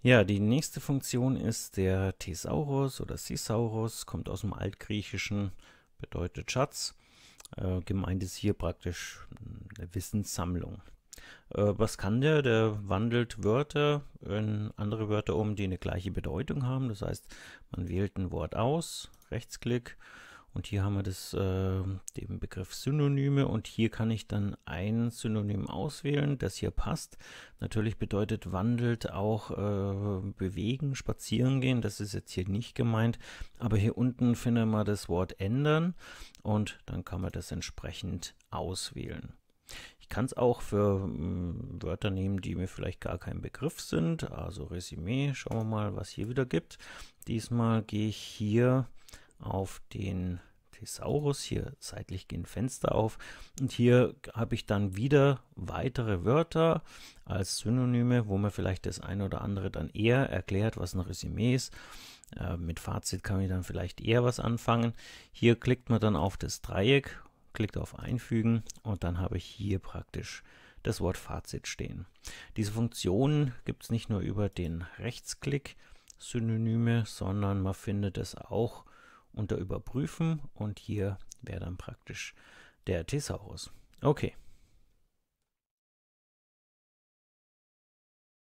Ja, die nächste Funktion ist der Thesaurus oder Thesaurus, kommt aus dem Altgriechischen, bedeutet Schatz. Äh, gemeint ist hier praktisch hm, eine Wissenssammlung. Äh, was kann der? Der wandelt Wörter in andere Wörter um, die eine gleiche Bedeutung haben. Das heißt, man wählt ein Wort aus, Rechtsklick, und hier haben wir das, äh, den Begriff Synonyme und hier kann ich dann ein Synonym auswählen, das hier passt. Natürlich bedeutet wandelt auch äh, bewegen, spazieren gehen, das ist jetzt hier nicht gemeint. Aber hier unten findet man das Wort ändern und dann kann man das entsprechend auswählen. Ich kann es auch für ähm, Wörter nehmen, die mir vielleicht gar kein Begriff sind. Also Resümee, schauen wir mal, was hier wieder gibt. Diesmal gehe ich hier auf den Thesaurus, hier seitlich gehen Fenster auf und hier habe ich dann wieder weitere Wörter als Synonyme, wo man vielleicht das eine oder andere dann eher erklärt, was ein Resümee ist. Äh, mit Fazit kann ich dann vielleicht eher was anfangen. Hier klickt man dann auf das Dreieck, klickt auf Einfügen und dann habe ich hier praktisch das Wort Fazit stehen. Diese Funktionen gibt es nicht nur über den Rechtsklick Synonyme, sondern man findet es auch unter Überprüfen und hier wäre dann praktisch der Thesaurus. Okay.